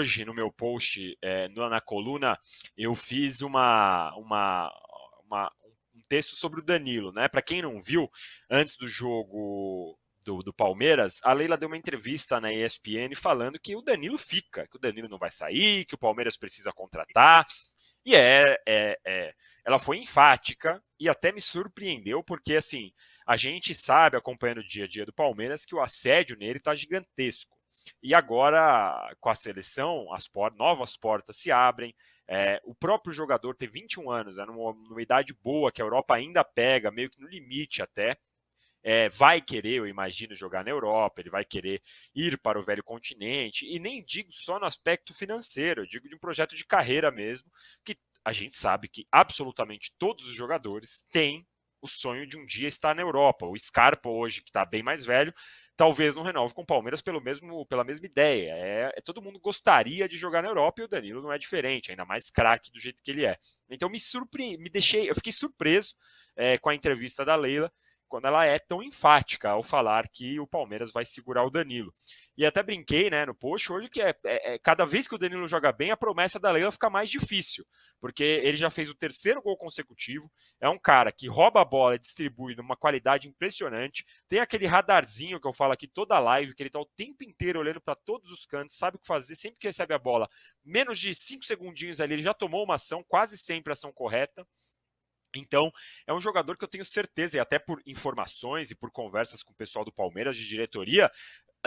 hoje no meu post, é, na coluna, eu fiz uma, uma, uma, um texto sobre o Danilo. Né? Para quem não viu, antes do jogo do, do, Palmeiras, a Leila deu uma entrevista na ESPN falando que o Danilo fica, que o Danilo não vai sair, que o Palmeiras precisa contratar. E é, é, é, ela foi enfática e até me surpreendeu, porque assim, a gente sabe, acompanhando o dia a dia do Palmeiras, que o assédio nele está gigantesco. E agora, com a seleção, as por novas portas se abrem. É, o próprio jogador tem 21 anos, é numa, numa, idade boa que a Europa ainda pega, meio que no limite até. É, vai querer, eu imagino, jogar na Europa, ele vai querer ir para o velho continente, e nem digo só no aspecto financeiro, eu digo de um projeto de carreira mesmo, que a gente sabe que absolutamente todos os jogadores têm o sonho de um dia estar na Europa. O Scarpa, hoje, que está bem mais velho, talvez não renove com o Palmeiras pelo mesmo, pela mesma ideia. É, é, todo mundo gostaria de jogar na Europa e o Danilo não é diferente, ainda mais craque do jeito que ele é. Então me surpre, me deixei, eu fiquei surpreso é, com a entrevista da Leila quando ela é tão enfática ao falar que o Palmeiras vai segurar o Danilo. E até brinquei né, no post hoje que é, é, é, cada vez que o Danilo joga bem, a promessa da Leila fica mais difícil, porque ele já fez o terceiro gol consecutivo, é um cara que rouba a bola, distribui numa qualidade impressionante, tem aquele radarzinho que eu falo aqui toda live, que ele está o tempo inteiro olhando para todos os cantos, sabe o que fazer, sempre que recebe a bola, menos de cinco segundinhos ali, ele já tomou uma ação, quase sempre ação correta, então, é um jogador que eu tenho certeza, e até por informações e por conversas com o pessoal do Palmeiras de diretoria,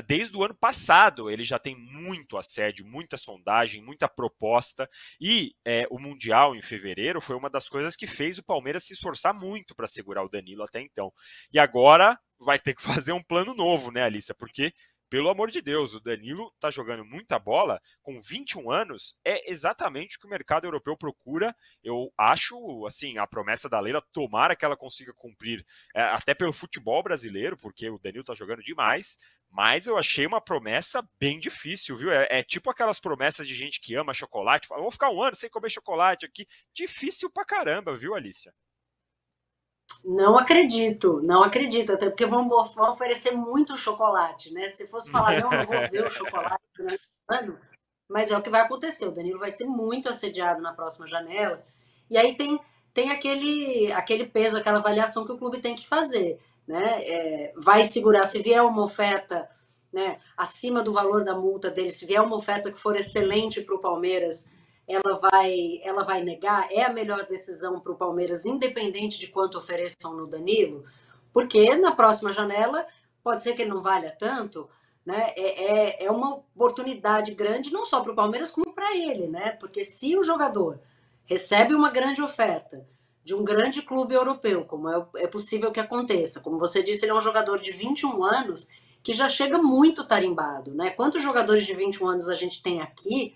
desde o ano passado ele já tem muito assédio, muita sondagem, muita proposta. E é, o Mundial em fevereiro foi uma das coisas que fez o Palmeiras se esforçar muito para segurar o Danilo até então. E agora vai ter que fazer um plano novo, né, Alissa? Porque pelo amor de Deus, o Danilo está jogando muita bola, com 21 anos, é exatamente o que o mercado europeu procura. Eu acho, assim, a promessa da Leila, tomara que ela consiga cumprir, é, até pelo futebol brasileiro, porque o Danilo está jogando demais, mas eu achei uma promessa bem difícil, viu? É, é, tipo aquelas promessas de gente que ama chocolate, fala, vou ficar um ano sem comer chocolate aqui. Difícil pra caramba, viu, Alicia? Não acredito, não acredito, até porque vão, vão oferecer muito chocolate, né? Se fosse falar, não, não vou ver o chocolate durante o ano, mas é o que vai acontecer. O Danilo vai ser muito assediado na próxima janela. E aí tem, tem aquele, aquele peso, aquela avaliação que o clube tem que fazer. Né? É, vai segurar, se vier uma oferta né, acima do valor da multa dele, se vier uma oferta que for excelente para o Palmeiras, ela vai, ela vai negar, é a melhor decisão para o Palmeiras, independente de quanto ofereçam no Danilo, porque na próxima janela pode ser que ele não valha tanto, né? É, é, é uma oportunidade grande, não só para o Palmeiras, como para ele, né? Porque se o jogador recebe uma grande oferta de um grande clube europeu, como é, é possível que aconteça, como você disse, ele é um jogador de 21 anos que já chega muito tarimbado, né? Quantos jogadores de 21 anos a gente tem aqui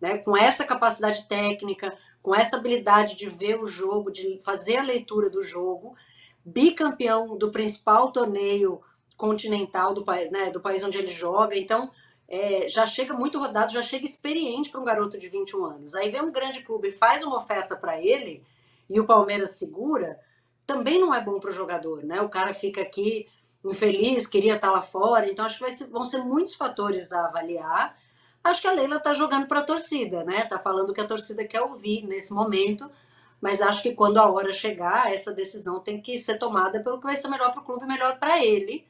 né? com essa capacidade técnica, com essa habilidade de ver o jogo, de fazer a leitura do jogo, bicampeão do principal torneio continental do, né, do país onde ele joga. Então, é, já chega muito rodado, já chega experiente para um garoto de 21 anos. Aí vem um grande clube e faz uma oferta para ele e o Palmeiras segura, também não é bom para o jogador, né? O cara fica aqui infeliz, queria estar tá lá fora. Então, acho que ser, vão ser muitos fatores a avaliar acho que a Leila está jogando para a torcida, né? Está falando que a torcida quer ouvir nesse momento, mas acho que quando a hora chegar, essa decisão tem que ser tomada pelo que vai ser melhor para o clube, melhor para ele.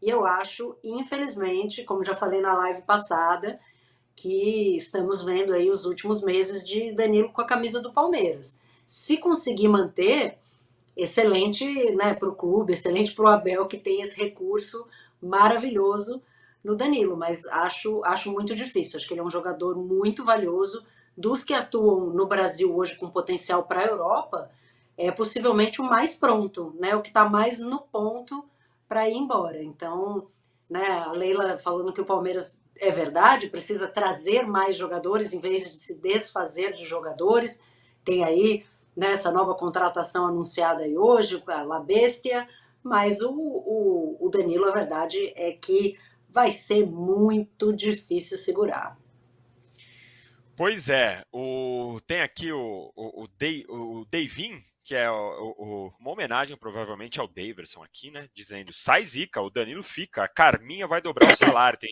E eu acho, infelizmente, como já falei na live passada, que estamos vendo aí os últimos meses de Danilo com a camisa do Palmeiras. Se conseguir manter, excelente né, para o clube, excelente para o Abel, que tem esse recurso maravilhoso no Danilo, mas acho, acho muito difícil. Acho que ele é um jogador muito valioso. Dos que atuam no Brasil hoje com potencial para a Europa, é possivelmente o mais pronto, né? O que está mais no ponto para ir embora. Então, né, a Leila falando que o Palmeiras é verdade, precisa trazer mais jogadores em vez de se desfazer de jogadores. Tem aí né, essa nova contratação anunciada aí hoje, a La Bestia, mas o, o, o Danilo, a verdade é que vai ser muito difícil segurar. Pois é, o, tem aqui o, o, o, o Davin, que é o, o, uma homenagem provavelmente ao Daverson aqui, né? Dizendo, sai zica, o Danilo fica, a Carminha vai dobrar o salário. Tem,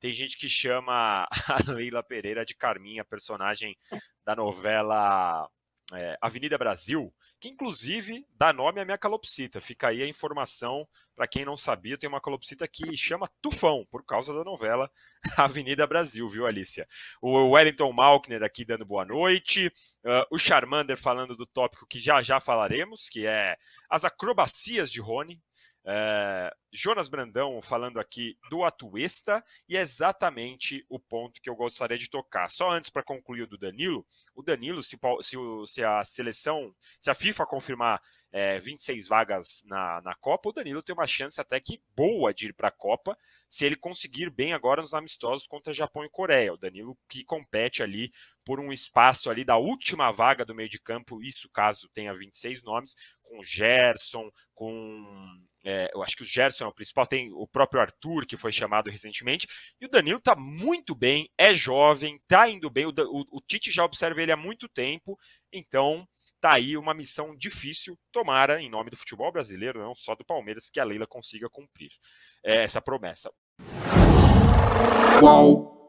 tem gente que chama a Leila Pereira de Carminha, personagem da novela é, Avenida Brasil, que inclusive dá nome à minha calopsita. Fica aí a informação para quem não sabia, tem uma calopsita que chama Tufão, por causa da novela Avenida Brasil, viu, Alicia? O Wellington Malkner aqui dando boa noite, uh, o Charmander falando do tópico que já já falaremos, que é as acrobacias de Rony. É, Jonas Brandão falando aqui do Atuesta e é exatamente o ponto que eu gostaria de tocar. Só antes para concluir o do Danilo, o Danilo, se, se, se, a seleção, se a FIFA confirmar é, 26 vagas na, na Copa, o Danilo tem uma chance até que boa de ir para a Copa, se ele conseguir bem agora nos amistosos contra Japão e Coreia. O Danilo que compete ali por um espaço ali da última vaga do meio de campo, isso caso tenha 26 nomes, com Gerson, com é, eu acho que o Gerson é o principal, tem o próprio Arthur, que foi chamado recentemente, e o Danilo está muito bem, é jovem, está indo bem, o, o, o, Tite já observa ele há muito tempo, então tá aí uma missão difícil, tomara, em nome do futebol brasileiro, não só do Palmeiras, que a Leila consiga cumprir é, essa promessa. Qual